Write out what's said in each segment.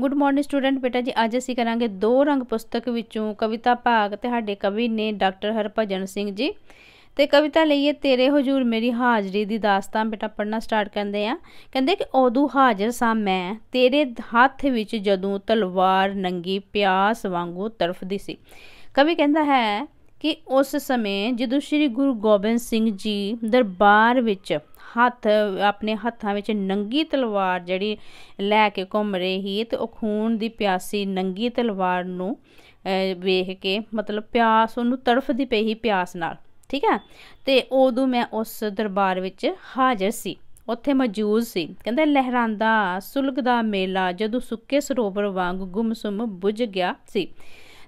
good morning student ਬੇਟਾ ਜੀ ਅੱਜ ਅਸੀਂ ਕਰਾਂਗੇ ਦੋ ਰੰਗ ਪੁਸਤਕ ਵਿੱਚੋਂ ਕਵਿਤਾ ਭਾਗ ਤੁਹਾਡੇ ਕਵੀ ਨੇ ਡਾਕਟਰ ਹਰਭਜਨ ਸਿੰਘ ਜੀ ਤੇ ਕਵਿਤਾ ਲਈਏ ਤੇਰੇ ਹਜ਼ੂਰ ਮੇਰੀ ਹਾਜ਼ਰੀ ਦੀ ਦਾਸਤਾਨ ਬੇਟਾ ਪੜਨਾ ਸਟਾਰਟ ਕਰਦੇ ਆ ਕਹਿੰਦੇ ਕਿ ਉਦੋਂ ਹਾਜ਼ਰ ਸਾਂ ਮੈਂ ਤੇਰੇ ਹੱਥ ਵਿੱਚ ਜਦੋਂ ਤਲਵਾਰ ਨੰਗੀ ਪਿਆਸ ਵਾਂਗੂ ਤਰਫਦੀ ਸੀ ਕਵੀ ਕਹਿੰਦਾ ਹੈ ਕਿ ਉਸ ਸਮੇਂ ਜਦੋਂ ਸ੍ਰੀ ਗੁਰੂ ਗੋਬਿੰਦ ਸਿੰਘ ਜੀ ਦਰਬਾਰ ਵਿੱਚ ਹੱਥ ਆਪਣੇ ਹੱਥਾਂ ਵਿੱਚ ਨੰਗੀ ਤਲਵਾਰ ਜਿਹੜੀ ਲੈ ਕੇ ਘੁੰਮ ਰਹੀ ਸੀ ਤੇ ਉਹ ਖੂਨ ਦੀ ਪਿਆਸੀ ਨੰਗੀ ਤਲਵਾਰ ਨੂੰ ਵੇਖ ਕੇ ਮਤਲਬ ਪਿਆਸ ਉਹਨੂੰ ਤੜਫਦੀ ਪਈ ਸੀ ਪਿਆਸ ਨਾਲ ਠੀਕ ਹੈ ਤੇ ਉਦੋਂ ਮੈਂ ਉਸ ਦਰਬਾਰ ਵਿੱਚ ਹਾਜ਼ਰ ਸੀ ਉੱਥੇ ਮੌਜੂਦ ਸੀ ਕਹਿੰਦਾ ਲਹਿਰਾਂਦਾ ਸੁਲਗਦਾ ਮੇਲਾ ਜਦੋਂ ਸੁੱਕੇ ਸਰੋਵਰ ਵਾਂਗ ਗੁੰਮਸੁੰਮ ਬੁਝ ਗਿਆ ਸੀ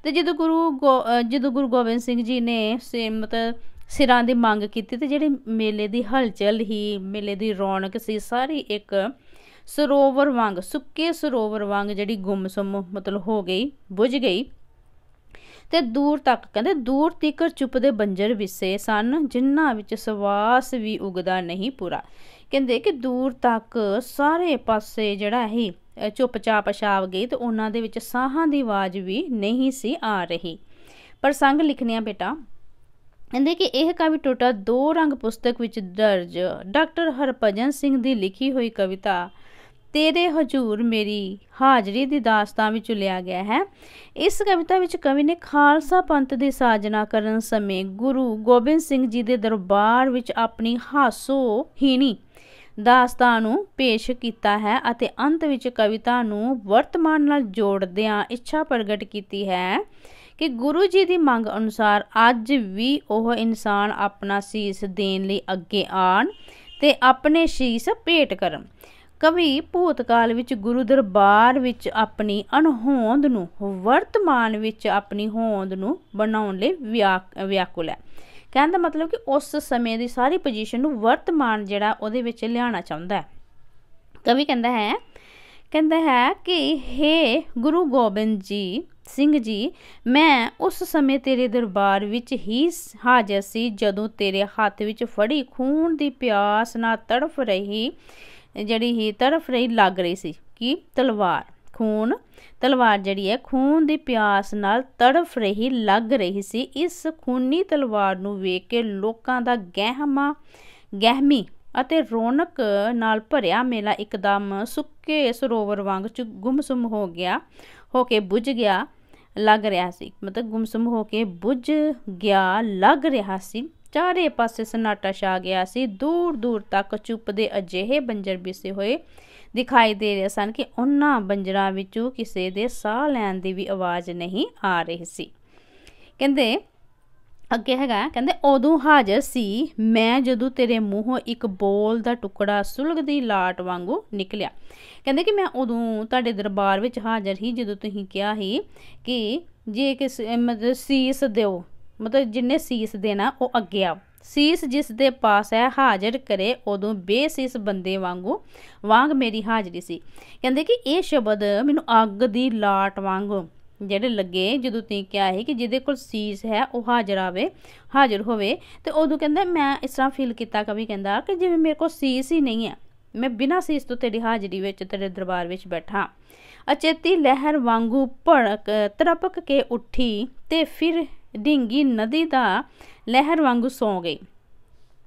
ਤੇ ਜਦੋਂ ਗੁਰੂ ਜਦੋਂ ਗੁਰੂ ਗੋਬਿੰਦ ਸਿੰਘ ਜੀ ਨੇ ਸੇਮਤ ਸਿਰਾਂ ਦੀ ਮੰਗ ਕੀਤੀ ਤੇ ਜਿਹੜੇ ਮੇਲੇ ਦੀ ਹਲਚਲ ਹੀ ਮੇਲੇ ਦੀ ਰੌਣਕ ਸੀ ਸਾਰੀ ਇੱਕ ਸਰੋਵਰ ਵਾਂਗ ਸੁੱਕੇ ਸਰੋਵਰ ਵਾਂਗ ਜਿਹੜੀ ਗੁੰਮਸਮ ਮਤਲਬ ਹੋ ਗਈ ਬੁਝ ਗਈ ਤੇ ਦੂਰ ਤੱਕ ਕਹਿੰਦੇ ਦੂਰ ਤੀਕਰ ਦੇ ਬੰਜਰ ਵਿਸੇ ਸਨ ਜਿਨ੍ਹਾਂ ਵਿੱਚ ਸਵਾਸ ਵੀ ਉਗਦਾ ਨਹੀਂ ਪੂਰਾ ਕਹਿੰਦੇ ਕਿ ਦੂਰ ਤੱਕ ਸਾਰੇ ਪਾਸੇ ਜਿਹੜਾ ਹੈ ਚੁੱਪਚਾਪ ਛਾਪ ਗਈ ਤੇ ਉਹਨਾਂ ਦੇ ਵਿੱਚ ਸਾਹਾਂ ਦੀ ਆਵਾਜ਼ ਵੀ ਨਹੀਂ ਸੀ ਆ ਰਹੀ ਪ੍ਰਸੰਗ ਲਿਖਨਿਆ ਬੇਟਾ ਕਹਿੰਦੇ ਕਿ ਇਹ ਕਵੀ ਟੋਟਾ ਦੋ ਰੰਗ ਪੁਸਤਕ ਵਿੱਚ ਦਰਜ ਡਾਕਟਰ ਹਰਪਜਨ ਸਿੰਘ ਦੀ ਲਿਖੀ ਹੋਈ ਕਵਿਤਾ ਤੇਰੇ ਹਜੂਰ ਮੇਰੀ ਹਾਜ਼ਰੀ ਦੀ ਦਾਸਤਾਨ ਵਿੱਚ ਲਿਆ ਗਿਆ ਹੈ ਇਸ ਕਵਿਤਾ ਵਿੱਚ ਕਵੀ ਨੇ ਖਾਲਸਾ ਪੰਥ ਦੀ ਸਾਜਨਾ ਕਰਨ ਸਮੇਂ ਗੁਰੂ ਗੋਬਿੰਦ ਸਿੰਘ ਜੀ ਦੇ ਦਰਬਾਰ ਵਿੱਚ ਆਪਣੀ ਹਾਸੋ ਹੀਣੀ ਦਾਸਤਾਨ ਨੂੰ ਪੇਸ਼ ਕੀਤਾ ਹੈ ਅਤੇ ਅੰਤ ਵਿੱਚ ਕਵਿਤਾ ਨੂੰ ਵਰਤਮਾਨ ਨਾਲ ਜੋੜਦਿਆਂ ਇੱਛਾ ਪ੍ਰਗਟ ਕੀਤੀ ਹੈ ਕਿ ਗੁਰੂ ਜੀ ਦੀ ਮੰਗ ਅਨੁਸਾਰ ਅੱਜ ਵੀ ਉਹ ਇਨਸਾਨ ਆਪਣਾ ਸੀਸ ਦੇਣ ਲਈ ਅੱਗੇ ਆਣ ਤੇ ਆਪਣੇ ਸੀਸ ਭੇਟ ਕਰਨ ਕਵੀ ਭੂਤਕਾਲ ਵਿੱਚ ਗੁਰੂ ਦਰਬਾਰ ਵਿੱਚ ਆਪਣੀ ਅਣਹੋਂਦ ਨੂੰ ਵਰਤਮਾਨ ਵਿੱਚ ਆਪਣੀ ਹੋਂਦ ਨੂੰ ਬਣਾਉਣ ਲਈ ਵਿਆਕੁਲ ਹੈ ਕਹਿਣ ਦਾ ਮਤਲਬ ਕਿ ਉਸ ਸਮੇਂ ਦੀ ਸਾਰੀ ਪੋਜੀਸ਼ਨ ਨੂੰ ਵਰਤਮਾਨ ਜਿਹੜਾ ਉਹਦੇ ਵਿੱਚ ਲਿਆਉਣਾ ਚਾਹੁੰਦਾ ਹੈ ਕਵੀ ਕਹਿੰਦਾ ਹੈ ਕਹਿੰਦਾ ਹੈ ਕਿ हे ਗੁਰੂ ਗੋਬਿੰਦ ਜੀ ਸਿੰਘ ਜੀ ਮੈਂ ਉਸ ਸਮੇਂ ਤੇਰੇ ਦਰਬਾਰ ਵਿੱਚ ਹੀ ਹਾਜ਼ਰ ਸੀ ਜਦੋਂ ਤੇਰੇ ਹੱਥ ਵਿੱਚ ਫੜੀ ਖੂਨ ਦੀ ਪਿਆਸ ਨਾਲ ਤੜਫ ਰਹੀ ਜਿਹੜੀ ਹੀ ਤੜਫ ਰਹੀ ਲੱਗ ਰਹੀ ਸੀ ਕਿ ਤਲਵਾਰ ਖੂਨ ਤਲਵਾਰ ਜਿਹੜੀ ਹੈ ਖੂਨ ਦੀ ਪਿਆਸ ਨਾਲ ਤੜਫ ਰਹੀ ਲੱਗ ਰਹੀ ਸੀ ਇਸ ਖੂਨੀ ਤਲਵਾਰ ਨੂੰ ਵੇਖ ਕੇ ਲੋਕਾਂ ਦਾ ਗਹਿਮਾ ਗਹਿਮੀ ਅਤੇ ਰੌਣਕ ਨਾਲ ਭਰਿਆ ਮੇਲਾ ਇੱਕਦਮ ਸੁੱਕੇ ਸਰੋਵਰ ਵਾਂਗ ਚ ਗੁੰਮਸਮ ਹੋ ਗਿਆ ਹੋ ਕੇ ਬੁਝ ਗਿਆ ਲੱਗ ਰਿਹਾ ਸੀ ਮਤਲਬ ਗੁੰਮਸਮ ਹੋ ਕੇ ਬੁਝ ਗਿਆ ਲੱਗ ਰਿਹਾ ਸੀ ਚਾਰੇ ਪਾਸੇ ਸਨਾਟਾ ਛਾ ਗਿਆ ਸੀ ਦੂਰ ਦੂਰ ਤੱਕ ਚੁੱਪ ਦੇ ਅਜਿਹੇ ਬੰਜਰ ਬਿਸੇ ਹੋਏ ਦਿਖਾਈ ਦੇ ਰਹੇ ਸਨ ਕਿ ਉਹਨਾਂ ਬੰਜਰਾ ਵਿੱਚੋਂ ਕਿਸੇ ਦੇ ਸਾਹ ਲੈਣ ਦੀ ਵੀ ਆਵਾਜ਼ ਨਹੀਂ ਆ ਰਹੀ ਸੀ ਕਹਿੰਦੇ ਅੱਗੇ ਹੈਗਾ ਕਹਿੰਦੇ ਉਦੋਂ ਹਾਜ਼ਰ ਸੀ ਮੈਂ ਜਦੋਂ ਤੇਰੇ ਮੂੰਹੋਂ ਇੱਕ ਬੋਲ ਦਾ ਟੁਕੜਾ ਸੁਲਗਦੀ ਲਾਟ ਵਾਂਗੂ ਨਿਕਲਿਆ ਕਹਿੰਦੇ ਕਿ ਮੈਂ ਉਦੋਂ ਤੁਹਾਡੇ ਦਰਬਾਰ ਵਿੱਚ ਹਾਜ਼ਰ ਹੀ ਜਦੋਂ ਤੁਸੀਂ ਕਿਹਾ ਸੀ ਕਿ ਜੇ ਕਿਸ ਮਤਲਬ ਸੀਸ ਦਿਓ ਮਤਲਬ ਜਿੰਨੇ ਸੀਸ ਦੇਣਾ ਉਹ ਅੱਗੇ ਆਓ ਸੀਸ ਜਿਸ ਦੇ ਪਾਸ ਹੈ ਹਾਜ਼ਰ ਕਰੇ ਉਦੋਂ ਬੇਸੀਸ ਬੰਦੇ ਵਾਂਗੂ ਵਾਂਗ ਮੇਰੀ ਹਾਜ਼ਰੀ ਸੀ ਕਹਿੰਦੇ ਕਿ ਇਹ ਸ਼ਬਦ ਮੈਨੂੰ ਅੱਗ ਦੀ ਲਾਟ ਵਾਂਗੂ ਜਿਹੜੇ ਲੱਗੇ ਜਦੋਂ ਤੀ ਕਿਹਾ ਹੈ ਕਿ ਜਿਹਦੇ ਕੋਲ ਸੀਸ ਹੈ ਉਹ ਹਾਜ਼ਰ ਆਵੇ ਹਾਜ਼ਰ ਹੋਵੇ ਤੇ ਉਦੋਂ ਕਹਿੰਦਾ ਮੈਂ ਇਸ ਤਰ੍ਹਾਂ ਫੀਲ ਕੀਤਾ ਕਵੀ ਕਹਿੰਦਾ ਕਿ ਜਿਵੇਂ ਮੇਰੇ ਕੋਲ ਸੀਸ ਹੀ ਨਹੀਂ ਹੈ ਮੈਂ ਬਿਨਾਂ ਸੀਸ ਤੋਂ ਤੇਰੀ ਹਾਜ਼ਰੀ ਵਿੱਚ ਤੇਰੇ ਦਰਬਾਰ ਵਿੱਚ ਬੈਠਾ ਅਚੇਤੀ ਲਹਿਰ ਵਾਂਗੂ ਭੜਕ ਤਰਪਕ ਕੇ ਉੱਠੀ ਤੇ ਫਿਰ ਡਿੰਗੀ ਨਦੀ ਦਾ ਲਹਿਰ ਵਾਂਗੂ ਸੌ ਗਈ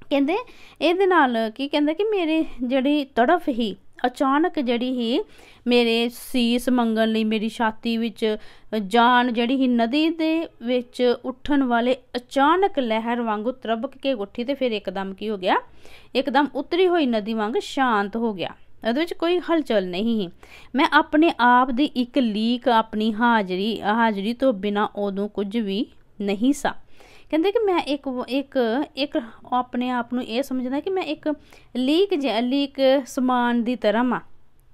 ਕਹਿੰਦੇ ਇਹਦੇ ਨਾਲ ਕੀ ਕਹਿੰਦਾ ਕਿ ਮੇਰੇ ਜਿਹੜੀ ਤੜਫ ਹੀ ਅਚਾਨਕ ਜਿਹੜੀ ਹੀ ਮੇਰੇ ਸੀਸ ਮੰਗਣ ਲਈ ਮੇਰੀ ਛਾਤੀ ਵਿੱਚ ਜਾਨ ਜਿਹੜੀ ਹੀ ਨਦੀ ਦੇ ਵਿੱਚ ਉੱਠਣ ਵਾਲੇ ਅਚਾਨਕ ਲਹਿਰ ਵਾਂਗੂ ਤਰਬਕ ਕੇ ਉੱਠੀ ਤੇ ਫਿਰ ਇੱਕਦਮ ਕੀ ਹੋ ਗਿਆ ਇੱਕਦਮ ਉਤਰੀ ਹੋਈ ਨਦੀ ਵਾਂਗ ਸ਼ਾਂਤ ਹੋ ਗਿਆ ਉਹਦੇ ਵਿੱਚ ਕੋਈ ਹਲਚਲ ਨਹੀਂ ਮੈਂ ਆਪਣੇ ਆਪ ਦੀ ਇੱਕ ਲੀਕ ਆਪਣੀ ਹਾਜ਼ਰੀ ਹਾਜ਼ਰੀ ਤੋਂ ਬਿਨਾ ਉਦੋਂ ਕੁਝ ਵੀ ਨਹੀਂ ਸਾ ਕਹਿੰਦੇ ਕਿ ਮੈਂ ਇੱਕ ਇੱਕ ਇੱਕ ਆਪਣੇ ਆਪ ਨੂੰ ਇਹ ਸਮਝਦਾ ਕਿ ਮੈਂ ਇੱਕ ਲੀਕ ਲੀਕ ਸਮਾਨ ਦੀ ਤਰ੍ਹਾਂ ਆ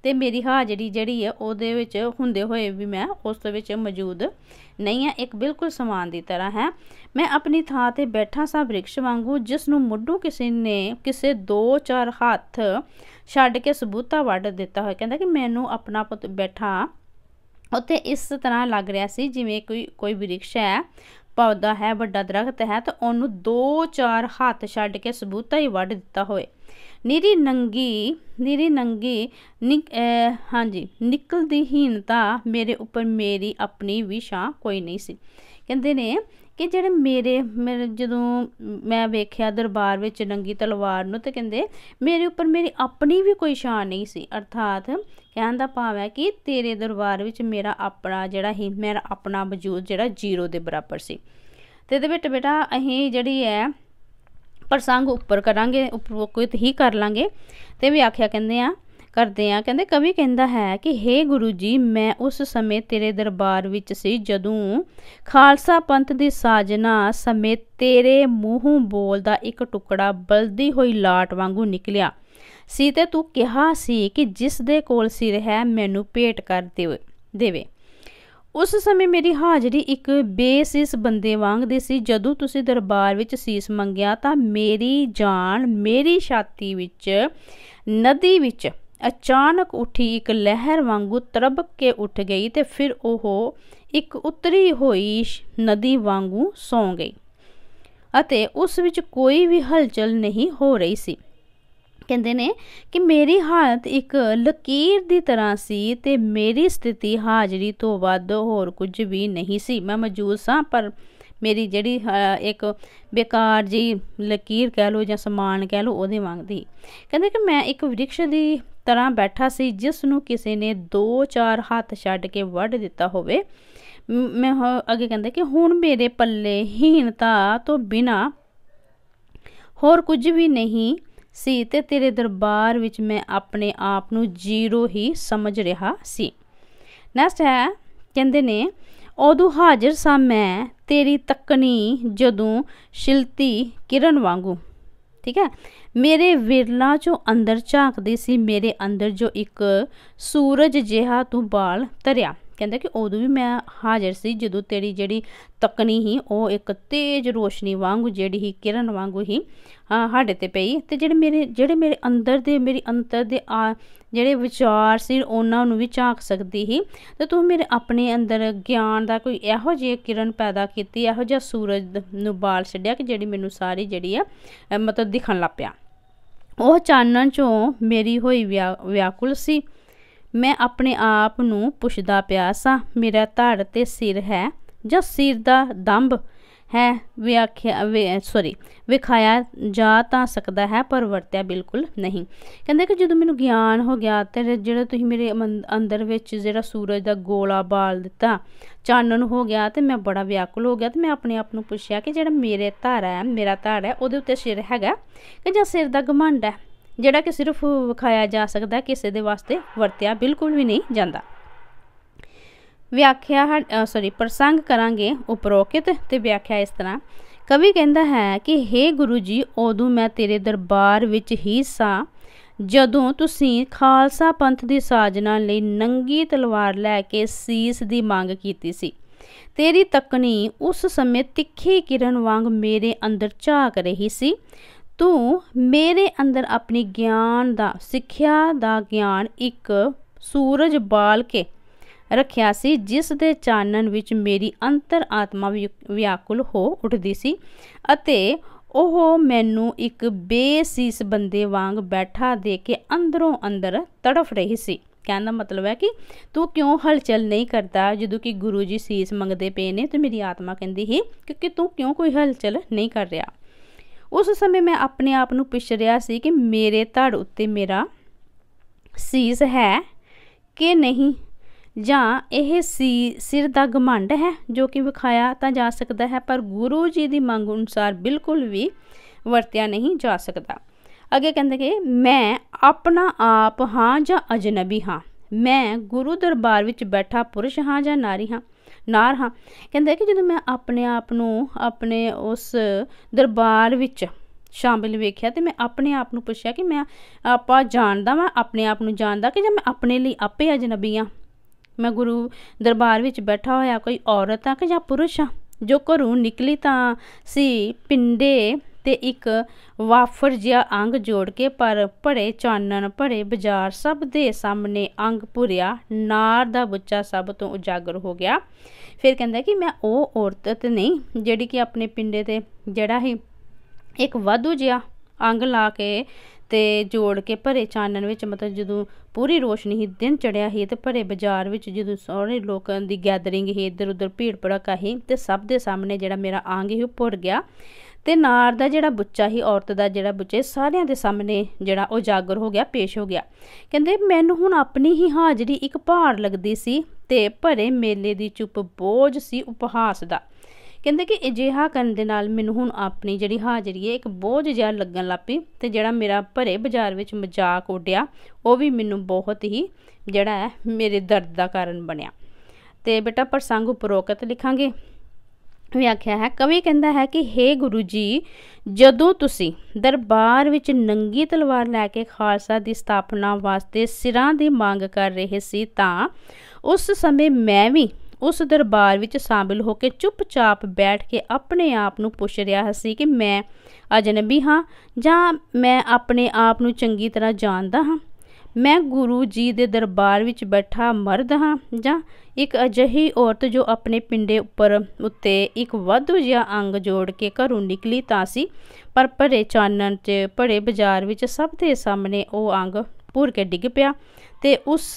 ਤੇ ਮੇਰੀ ਹਾਜ਼ਰੀ ਜਿਹੜੀ ਹੈ ਉਹਦੇ ਵਿੱਚ ਹੁੰਦੇ ਹੋਏ ਵੀ ਮੈਂ ਉਸ ਦੇ ਵਿੱਚ ਮੌਜੂਦ ਨਹੀਂ ਆ ਇੱਕ ਬਿਲਕੁਲ ਸਮਾਨ ਦੀ ਤਰ੍ਹਾਂ ਹੈ ਮੈਂ ਆਪਣੀ ਥਾਂ ਤੇ ਬੈਠਾ ਸਾਂ ਬ੍ਰਿਕਸ਼ ਵਾਂਗੂ ਜਿਸ ਨੂੰ ਮੁੱਢੂ ਕਿਸੇ ਨੇ ਕਿਸੇ 2-4 ਹੱਥ ਛੱਡ ਕੇ ਸਬੂਤਾ ਵੱਢ ਦਿੱਤਾ ਹੋਇਆ ਕਹਿੰਦਾ ਕਿ ਮੈਨੂੰ ਆਪਣਾ ਬੈਠਾ ਉੱਤੇ ਇਸ ਤਰ੍ਹਾਂ ਲੱਗ ਰਿਹਾ ਸੀ ਜਿਵੇਂ ਕੋਈ ਕੋਈ ਬ੍ਰਿਕਸ਼ ਹੈ ਪੌਦਾ ਹੈ ਵੱਡਾ ਦਰਖਤ ਹੈ ਤਾਂ ਉਹਨੂੰ 2-4 ਹੱਥ ਛੱਡ ਕੇ ਸਬੂਤਾ ਹੀ ਵੱਢ ਦਿੱਤਾ ਹੋਏ ਨੀਰੀ ਨੰਗੀ ਨੀਰੀ ਨੰਗੀ ਹਾਂਜੀ ਨਿਕਲਦੀ ਹੀਨਤਾ ਮੇਰੇ ਉੱਪਰ ਮੇਰੀ ਆਪਣੀ ਵੀ ਛਾਂ ਕੋਈ ਨਹੀਂ ਸੀ ਕਹਿੰਦੇ ਨੇ ਕਿ ਜਿਹੜੇ ਮੇਰੇ ਮੇਰੇ ਜਦੋਂ ਮੈਂ ਵੇਖਿਆ ਦਰਬਾਰ ਵਿੱਚ ਨੰਗੀ ਤਲਵਾਰ ਨੂੰ ਤੇ ਕਹਿੰਦੇ ਮੇਰੇ ਉੱਪਰ ਮੇਰੀ ਆਪਣੀ ਵੀ ਕੋਈ ਸ਼ਾਨ ਨਹੀਂ ਸੀ ਅਰਥਾਤ ਕਹਿਣ ਦਾ ਭਾਵ ਹੈ ਕਿ ਤੇਰੇ ਦਰਬਾਰ ਵਿੱਚ ਮੇਰਾ ਆਪਣਾ ਜਿਹੜਾ ਹੀ ਮੇਰਾ ਆਪਣਾ ਵਜੂਦ ਜਿਹੜਾ ਜ਼ੀਰੋ ਦੇ ਬਰਾਬਰ ਸੀ ਤੇ ਇਹਦੇ ਵਿੱਚ ਬੇਟਾ ਅਸੀਂ ਜਿਹੜੀ ਹੈ ਪ੍ਰਸੰਗ ਉੱਪਰ ਕਰਾਂਗੇ ਉਪਰੋਕਤ ਹੀ ਕਰ ਲਾਂਗੇ ਤੇ ਵੀ ਆਖਿਆ ਕਹਿੰਦੇ ਆ ਕਰਦੇ ਆ ਕਹਿੰਦੇ ਕਵੀ ਕਹਿੰਦਾ ਹੈ ਕਿ हे ਗੁਰੂ ਜੀ ਮੈਂ ਉਸ ਸਮੇਂ ਤੇਰੇ ਦਰਬਾਰ ਵਿੱਚ ਸੀ ਜਦੋਂ ਖਾਲਸਾ ਪੰਥ ਦੀ ਸਾਜਨਾ ਸਮੇਂ ਤੇਰੇ ਮੂੰਹੋਂ ਬੋਲ ਦਾ ਇੱਕ ਟੁਕੜਾ ਬਲਦੀ ਹੋਈ ਲਾਟ ਵਾਂਗੂ ਨਿਕਲਿਆ ਸੀ ਤੇ ਤੂੰ ਕਿਹਾ ਸੀ ਕਿ ਜਿਸ ਦੇ ਕੋਲ ਸਿਰ ਹੈ ਮੈਨੂੰ ਭੇਟ ਕਰ ਦੇਵੇ ਉਸ ਸਮੇਂ ਮੇਰੀ ਹਾਜ਼ਰੀ ਇੱਕ ਬੇਸਿਸ ਬੰਦੇ ਵਾਂਗ ਦੀ ਸੀ ਜਦੋਂ ਤੁਸੀਂ ਦਰਬਾਰ ਵਿੱਚ ਸੀਸ ਮੰਗਿਆ ਤਾਂ ਮੇਰੀ ਜਾਨ ਮੇਰੀ ਛਾਤੀ ਵਿੱਚ ਨਦੀ ਵਿੱਚ ਅਚਾਨਕ ਉੱਠੀ ਇੱਕ ਲਹਿਰ ਵਾਂਗੂ ਤਰਬਕ ਕੇ ਉੱਠ ਗਈ ਤੇ ਫਿਰ ਉਹ ਇੱਕ ਉਤਰੀ ਹੋਈ ਨਦੀ ਵਾਂਗੂ ਸੌਂ ਗਈ ਅਤੇ ਉਸ ਵਿੱਚ ਕੋਈ ਵੀ ਹਲਚਲ ਨਹੀਂ ਹੋ ਰਹੀ ਸੀ ਕਹਿੰਦੇ ਨੇ ਕਿ ਮੇਰੀ ਹਾਲਤ ਇੱਕ ਲਕੀਰ ਦੀ ਤਰ੍ਹਾਂ ਸੀ ਤੇ ਮੇਰੀ ਸਥਿਤੀ ਹਾਜ਼ਰੀ ਤੋਂ ਵੱਧ ਹੋਰ ਕੁਝ ਵੀ ਨਹੀਂ ਸੀ ਮੈਂ ਮੌਜੂਦ ਸਾਂ ਪਰ ਮੇਰੀ ਜਿਹੜੀ ਇੱਕ ਬੇਕਾਰ ਜੀ ਲਕੀਰ ਕਹਿ ਲੋ ਜਾਂ ਸਮਾਨ ਕਹਿ ਲੋ ਉਹਦੇ ਦੀ ਕਹਿੰਦੇ ਕਿ ਮੈਂ ਇੱਕ ਵਿਰਖਸ਼ ਦੀ ਤਰ੍ਹਾਂ ਬੈਠਾ ਸੀ ਜਿਸ ਨੂੰ ਕਿਸੇ ਨੇ 2-4 ਹੱਥ ਛੱਡ ਕੇ ਵੱਢ ਦਿੱਤਾ ਹੋਵੇ ਮੈਂ ਅੱਗੇ ਕਹਿੰਦੇ ਕਿ ਹੁਣ ਮੇਰੇ ਪੱਲੇ ਹੀਨਤਾ ਤੋਂ ਬਿਨਾ ਹੋਰ ਕੁਝ ਵੀ ਨਹੀਂ ਸੀ ਤੇ ਤੇਰੇ ਦਰਬਾਰ ਵਿੱਚ ਮੈਂ ਆਪਣੇ ਆਪ ਨੂੰ ਜ਼ੀਰੋ ਹੀ ਸਮਝ ਰਿਹਾ ਸੀ ਨੈਕਸਟ ਹੈ ਕਹਿੰਦੇ ਨੇ ਉਦੋਂ ਹਾਜ਼ਰ ਸਾਂ ਮੈਂ ਤੇਰੀ ਤਕਨੀ ਜਦੋਂ ਸ਼ਿਲਤੀ ਕਿਰਨ ਵਾਂਗੂ ਠੀਕ ਹੈ ਮੇਰੇ ਵਿਰਲਾ ਚੋਂ ਅੰਦਰ ਝਾਕਦੀ ਸੀ ਮੇਰੇ ਅੰਦਰ ਜੋ ਇੱਕ ਸੂਰਜ ਜਿਹਾ ਤੂੰ ਬਾਲ ਤਰਿਆ ਕਹਿੰਦਾ ਕਿ ਉਦੋਂ ਵੀ ਮੈਂ ਹਾਜ਼ਰ ਸੀ ਜਦੋਂ ਤੇਰੀ ਜਿਹੜੀ ਤਕਨੀ ਹੀ ਉਹ ਇੱਕ ਤੇਜ਼ ਰੋਸ਼ਨੀ ਵਾਂਗੂ ਜਿਹੜੀ ਹੀ ਕਿਰਨ ਵਾਂਗੂ ਹੀ ਸਾਡੇ ਤੇ ਪਈ ਤੇ ਜਿਹੜੇ ਮੇਰੇ ਜਿਹੜੇ ਮੇਰੇ ਅੰਦਰ ਦੇ ਮੇਰੀ ਅੰਤਰ ਦੇ ਆ ਜਿਹੜੇ ਵਿਚਾਰ ਸੀ ਉਹਨਾਂ ਨੂੰ ਵੀ ਝਾਕ ਸਕਦੀ ਹੀ ਤੇ ਤੂੰ ਮੇਰੇ ਆਪਣੇ ਅੰਦਰ ਗਿਆਨ ਦਾ ਕੋਈ ਇਹੋ ਜਿਹੀ ਕਿਰਨ ਪੈਦਾ ਕੀਤੀ ਇਹੋ ਜਿਹਾ ਸੂਰਜ ਨੂੰ ਬਾਲ ਛੱਡਿਆ ਕਿ ਜਿਹੜੀ ਮੈਨੂੰ ਸਾਰੀ ਜਿਹੜੀ ਆ ਮਤਲਬ ਦਿਖਣ ਲੱਪਿਆ ਉਹ ਚਾਨਣ ਚੋਂ ਮੇਰੀ ਹੋਈ ਵਿਆਕੁਲ ਸੀ ਮੈਂ ਆਪਣੇ ਆਪ ਨੂੰ ਪੁੱਛਦਾ ਪਿਆ ਸਾਂ ਮੇਰਾ ਧੜ ਤੇ ਸਿਰ ਹੈ ਜਾਂ ਸਿਰ ਦਾ ਦੰਬ ਹੈ ਵਿਆਖਿਆ ਸੌਰੀ ਵਿਖਾਇਆ ਜਾ ਤਾਂ ਸਕਦਾ ਹੈ ਪਰ ਵਰਤਿਆ ਬਿਲਕੁਲ ਨਹੀਂ ਕਹਿੰਦੇ ਕਿ ਜਦੋਂ ਮੈਨੂੰ ਗਿਆਨ ਹੋ ਗਿਆ ਤੇ ਜਿਹੜਾ ਤੁਸੀਂ ਮੇਰੇ ਅੰਦਰ ਵਿੱਚ ਜਿਹੜਾ ਸੂਰਜ ਦਾ ਗੋਲਾ ਬਾਲ ਦਿੱਤਾ ਚਾਨਣ ਹੋ ਗਿਆ ਤੇ ਮੈਂ ਬੜਾ ਵਿਆਕੁਲ ਹੋ ਗਿਆ ਤੇ ਮੈਂ ਆਪਣੇ ਆਪ ਨੂੰ ਪੁੱਛਿਆ ਕਿ ਜਿਹੜਾ ਮੇਰੇ ਧਾਰਾ ਹੈ ਮੇਰਾ ਧਾਰਾ ਹੈ ਉਹਦੇ ਉੱਤੇ ਸਿਰ ਹੈਗਾ ਕਿ ਜਾਂ ਸਿਰ ਦਾ ਘਮੰਡ ਹੈ ਜਿਹੜਾ ਕਿ ਸਿਰਫ ਵਿਖਾਇਆ ਜਾ ਸਕਦਾ ਕਿਸੇ ਦੇ ਵਾਸਤੇ ਵਰਤਿਆ ਬਿਲਕੁਲ ਵੀ ਨਹੀਂ ਜਾਂਦਾ ਵਿਆਖਿਆ ਸੌਰੀ ਪ੍ਰਸੰਗ ਕਰਾਂਗੇ ਉਪਰੋਕਤ ਤੇ ਵਿਆਖਿਆ ਇਸ ਤਰ੍ਹਾਂ ਕਵੀ ਕਹਿੰਦਾ ਹੈ ਕਿ हे ਗੁਰੂ ਜੀ ਉਦੋਂ ਮੈਂ ਤੇਰੇ ਦਰਬਾਰ ਵਿੱਚ ਹੀ ਸਾਂ ਜਦੋਂ ਤੁਸੀਂ ਖਾਲਸਾ ਪੰਥ ਦੀ ਸਾਜਨਾ ਲਈ ਨੰਗੀ ਤਲਵਾਰ ਲੈ ਕੇ ਸੀਸ ਦੀ ਮੰਗ ਕੀਤੀ ਸੀ ਤੇਰੀ ਤਕਣੀ ਉਸ ਸਮੇਂ ਤਿੱਖੀ ਕਿਰਨ ਵਾਂਗ ਮੇਰੇ ਅੰਦਰ ਝਾਕ ਰਹੀ ਸੀ ਤੂੰ ਮੇਰੇ ਅੰਦਰ ਆਪਣੀ ਗਿਆਨ ਦਾ ਸਿੱਖਿਆ ਦਾ ਗਿਆਨ ਇੱਕ ਸੂਰਜ ਬਾਲ ਕੇ ਰੱਖਿਆ ਸੀ ਜਿਸ ਦੇ ਚਾਨਣ ਵਿੱਚ ਮੇਰੀ ਅੰਤਰ ਆਤਮਾ ਵਿਆਕੁਲ ਹੋ ਉੱਠਦੀ ਸੀ ਅਤੇ ਉਹ ਮੈਨੂੰ ਇੱਕ ਬੇਸੀਸ ਬੰਦੇ ਵਾਂਗ ਬੈਠਾ ਦੇ ਕੇ ਅੰਦਰੋਂ ਅੰਦਰ ਤੜਫ ਰਹੀ ਸੀ ਕਹਿਣ ਦਾ ਮਤਲਬ ਹੈ ਕਿ ਤੂੰ ਕਿਉਂ ਹਲਚਲ ਨਹੀਂ ਕਰਦਾ ਜਦੋਂ ਕਿ ਗੁਰੂ ਜੀ ਸੀਸ ਮੰਗਦੇ ਪਏ ਨੇ ਤੇ ਮੇਰੀ ਆਤਮਾ ਕਹਿੰਦੀ ਹੈ ਕਿ ਤੂੰ ਕਿਉਂ ਕੋਈ ਹਲਚਲ ਨਹੀਂ ਕਰ ਰਿਹਾ ਉਸ ਸਮੇਂ ਮੈਂ ਆਪਣੇ ਆਪ ਨੂੰ ਪੁੱਛ ਰਿਹਾ ਸੀ ਕਿ ਮੇਰੇ ਧੜ ਉੱਤੇ ਮੇਰਾ ਸੀਸ ਹੈ ਕਿ ਨਹੀਂ ਜਾਂ ਇਹ ਸੀ ਸਿਰ ਦਾ ਘਮੰਡ ਹੈ ਜੋ ਕਿ ਵਿਖਾਇਆ ਤਾਂ ਜਾ ਸਕਦਾ ਹੈ ਪਰ ਗੁਰੂ ਜੀ ਦੀ ਮੰਗ ਅਨੁਸਾਰ ਬਿਲਕੁਲ ਵੀ ਵਰਤਿਆ ਨਹੀਂ ਜਾ ਸਕਦਾ ਅੱਗੇ ਕਹਿੰਦੇ ਕਿ ਮੈਂ ਆਪਣਾ ਆਪ ਹਾਂ ਜਾਂ ਅਜਨਬੀ ਹਾਂ ਮੈਂ ਗੁਰੂ ਦਰਬਾਰ ਵਿੱਚ ਬੈਠਾ ਪੁਰਸ਼ ਹਾਂ ਜਾਂ ਨਾਰੀ ਹਾਂ ਨਾਰ ਹਾਂ ਕਹਿੰਦੇ ਕਿ ਜਦੋਂ ਮੈਂ ਆਪਣੇ ਆਪ ਨੂੰ ਆਪਣੇ ਉਸ ਦਰਬਾਰ ਵਿੱਚ ਸ਼ਾਮਿਲ ਵੇਖਿਆ ਤੇ ਮੈਂ ਆਪਣੇ ਆਪ ਨੂੰ ਪੁੱਛਿਆ ਕਿ ਮੈਂ ਆਪਾ ਜਾਣਦਾ ਮੈਂ ਆਪਣੇ ਆਪ ਨੂੰ ਜਾਣਦਾ ਕਿ ਜਾਂ ਮੈਂ ਆਪਣੇ ਲਈ ਆਪੇ ਅਜਨਬੀ ਆ ਮੈਂ ਗੁਰੂ ਦਰਬਾਰ ਵਿੱਚ ਬੈਠਾ ਹੋਇਆ ਕੋਈ ਔਰਤ ਆ ਕਿ ਜਾਂ ਪੁਰਸ਼ ਆ ਜੋ ਘਰੋਂ ਨਿਕਲੀ ਤਾਂ ਸੀ ਪਿੰਡੇ ਤੇ ਇੱਕ ਵਾਫਰ ਜਿਹਾ ਅੰਗ ਜੋੜ ਕੇ ਪਰ ਭਰੇ ਚਾਨਣ ਭਰੇ ਬਾਜ਼ਾਰ ਸਭ ਦੇ ਸਾਹਮਣੇ ਅੰਗ ਪੁਰਿਆ ਨਾਰ ਦਾ ਬੱਚਾ ਸਭ ਤੋਂ ਉਜਾਗਰ ਹੋ ਗਿਆ ਫਿਰ ਕਹਿੰਦਾ ਕਿ ਮੈਂ ਉਹ ਔਰਤ ਨਹੀਂ ਜਿਹੜੀ ਕਿ ਆਪਣੇ ਪਿੰਡੇ ਤੇ ਜਿਹੜਾ ਹੀ ਇੱਕ ਵਾਧੂ ਜਿਹਾ ਅੰਗ ਲਾ ਕੇ ਤੇ ਜੋੜ ਕੇ ਭਰੇ ਚਾਨਣ ਵਿੱਚ ਮਤਲਬ ਜਦੋਂ ਪੂਰੀ ਰੋਸ਼ਨੀ ਹੀ ਦਿਨ ਚੜਿਆ ਹੀ ਤੇ ਭਰੇ ਬਾਜ਼ਾਰ ਵਿੱਚ ਜਦੋਂ ਸਾਰੇ ਲੋਕਾਂ ਦੀ ਗੈਦਰਿੰਗ ਹੀ ਇੱਧਰ ਉੱਧਰ ਭੀੜ ਭੜਕਾ ਹੀ ਤੇ ਸਭ ਦੇ ਸਾਹਮਣੇ ਜਿਹੜਾ ਮੇਰਾ ਅੰਗ ਹੀ ਭੁਰ ਗਿਆ ਤੇ ਨਾਰ ਦਾ ਜਿਹੜਾ ਬੁੱਚਾ ਹੀ ਔਰਤ ਦਾ ਜਿਹੜਾ ਬੁੱਚੇ ਸਾਰਿਆਂ ਦੇ ਸਾਹਮਣੇ ਜਿਹੜਾ ਉਹ ਜਾਗਰ ਹੋ ਗਿਆ ਪੇਸ਼ ਹੋ ਗਿਆ ਕਹਿੰਦੇ ਮੈਨੂੰ ਹੁਣ ਆਪਣੀ ਹੀ ਹਾਜ਼ਰੀ ਇੱਕ ਭਾਰ ਲੱਗਦੀ ਸੀ ਤੇ ਭਰੇ ਮੇਲੇ ਦੀ ਚੁੱਪ ਬੋਝ ਸੀ ਉਪਹਾਸ ਦਾ ਕਹਿੰਦੇ ਕਿ ਅਜਿਹਾ ਕਰਨ ਦੇ ਨਾਲ ਮੈਨੂੰ ਹੁਣ ਆਪਣੀ ਜਿਹੜੀ ਹਾਜ਼ਰੀ ਹੈ ਇੱਕ ਬੋਝ ਜਿਹਾ ਲੱਗਣ ਲੱਪੀ ਤੇ ਜਿਹੜਾ ਮੇਰਾ ਭਰੇ ਬਾਜ਼ਾਰ ਵਿੱਚ ਮਜ਼ਾਕ ਉੱਡਿਆ ਉਹ ਵੀ ਮੈਨੂੰ ਬਹੁਤ ਹੀ ਜਿਹੜਾ ਹੈ ਮੇਰੇ ਦਰਦ ਦਾ ਕਾਰਨ ਬਣਿਆ ਤੇ ਬੇਟਾ ਪ੍ਰਸੰਗ ਉਪਰੋਕਤ ਲਿਖਾਂਗੇ ਵਿਆਖਿਆ ਹੈ ਕਵੀ ਕਹਿੰਦਾ ਹੈ ਕਿ हे ਗੁਰੂ ਜੀ ਜਦੋਂ ਤੁਸੀਂ ਦਰਬਾਰ ਵਿੱਚ ਨੰਗੀ ਤਲਵਾਰ ਲੈ ਕੇ ਖਾਲਸਾ ਦੀ ਸਥਾਪਨਾ ਵਾਸਤੇ ਸਿਰਾਂ ਦੀ ਮੰਗ ਕਰ ਰਹੇ ਸੀ ਤਾਂ ਉਸ ਸਮੇਂ ਮੈਂ ਵੀ ਉਸ ਦਰਬਾਰ ਵਿੱਚ ਸ਼ਾਮਿਲ ਹੋ ਕੇ ਚੁੱਪਚਾਪ ਬੈਠ ਕੇ ਆਪਣੇ ਆਪ ਨੂੰ ਪੁੱਛ ਰਿਹਾ ਸੀ ਕਿ ਮੈਂ ਅਜਨਬੀ ਹਾਂ ਜਾਂ ਮੈਂ ਆਪਣੇ ਆਪ ਨੂੰ ਚੰਗੀ ਤਰ੍ਹਾਂ ਜਾਣਦਾ ਹਾਂ ਮੈਂ ਗੁਰੂ ਜੀ ਦੇ ਦਰਬਾਰ ਵਿੱਚ ਬੈਠਾ ਮਰਦ ਹਾਂ ਜਾਂ ਇੱਕ ਅਜਹੀ ਔਰਤ ਜੋ ਆਪਣੇ ਪਿੰਡੇ ਉੱਪਰ ਉੱਤੇ ਇੱਕ ਵਾਧੂ ਜਿਹਾ ਅੰਗ ਜੋੜ ਕੇ ਘਰੋਂ ਨਿਕਲੀ ਤਾਂ ਸੀ ਪਰ ਭਰੇ ਚਾਨਣ 'ਚ ਭਰੇ ਬਾਜ਼ਾਰ ਵਿੱਚ ਸਭ ਦੇ ਸਾਹਮਣੇ ਉਹ ਅੰਗ ਪੂਰ ਕੇ ਡਿੱਗ ਪਿਆ ਤੇ ਉਸ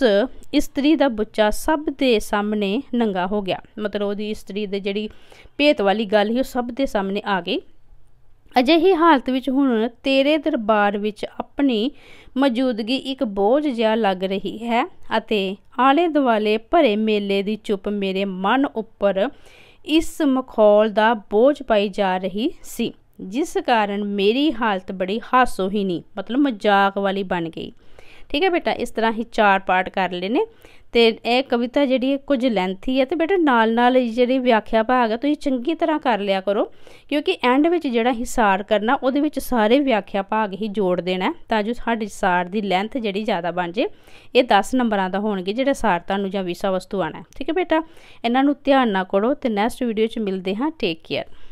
ਇਸਤਰੀ ਦਾ ਬੱਚਾ ਸਭ ਦੇ ਸਾਹਮਣੇ ਨੰਗਾ ਹੋ ਗਿਆ ਮਤਲਬ ਉਹਦੀ ਇਸਤਰੀ ਦੇ ਜਿਹੜੀ ਭੇਤ ਵਾਲੀ ਗੱਲ ਹੀ ਉਹ ਸਭ ਦੇ ਸਾਹਮਣੇ ਆ ਗਈ ਅਜਿਹੀ ਹਾਲਤ ਵਿੱਚ ਹੁਣ ਤੇਰੇ ਦਰਬਾਰ ਵਿੱਚ ਆਪਣੀ ਮੌਜੂਦਗੀ ਇੱਕ ਬੋਝ ਜਿਹਾ ਲੱਗ ਰਹੀ ਹੈ ਅਤੇ ਆਲੇ ਦੁਆਲੇ ਭਰੇ ਮੇਲੇ ਦੀ ਚੁੱਪ ਮੇਰੇ ਮਨ ਉੱਪਰ ਇਸ ਮਖੌਲ ਦਾ ਬੋਝ ਪਾਈ ਜਾ ਰਹੀ ਸੀ ਜਿਸ ਕਾਰਨ ਮੇਰੀ ਹਾਲਤ ਬੜੀ ਹਾਸੋਹੀਣੀ ਮਤਲਬ ਮਜ਼ਾਕ ਵਾਲੀ ਬਣ ਗਈ ਠੀਕ ਹੈ ਬੇਟਾ ਇਸ ਤਰ੍ਹਾਂ ਹੀ ਚਾਰ ਪਾਰਟ ਕਰ ਲਏ ਨੇ ਤੇ ਇਹ ਕਵਿਤਾ ਜਿਹੜੀ ਹੈ ਕੁਝ ਲੈਂਥੀ ਹੈ ਤੇ ਬੇਟਾ ਨਾਲ ਨਾਲ ਜਿਹੜੀ ਵਿਆਖਿਆ ਭਾਗ ਹੈ ਤੁਸੀਂ ਚੰਗੀ ਤਰ੍ਹਾਂ ਕਰ ਲਿਆ ਕਰੋ ਕਿਉਂਕਿ ਐਂਡ ਵਿੱਚ ਜਿਹੜਾ ਹਿਸਾਰ ਕਰਨਾ ਉਹਦੇ ਵਿੱਚ ਸਾਰੇ ਵਿਆਖਿਆ ਭਾਗ ਹੀ ਜੋੜ ਦੇਣਾ ਤਾਂ ਜੋ ਸਾਡੀ ਸਾਰ ਦੀ ਲੈਂਥ ਜਿਹੜੀ ਜ਼ਿਆਦਾ ਬਣ ਜੇ ਇਹ 10 ਨੰਬਰਾਂ ਦਾ ਹੋਣਗੇ ਜਿਹੜਾ ਸਾਰ ਤੁਹਾਨੂੰ ਜਾਂ ਵਿਸ਼ਾ ਵਸਤੂ ਆਣਾ ਠੀਕ ਹੈ ਬੇਟਾ ਇਹਨਾਂ ਨੂੰ ਧਿਆਨ ਨਾਲ ਕਰੋ ਤੇ ਨੈਕਸਟ ਵੀਡੀਓ 'ਚ ਮਿਲਦੇ ਹਾਂ ਟੇਕ ਕੇਅਰ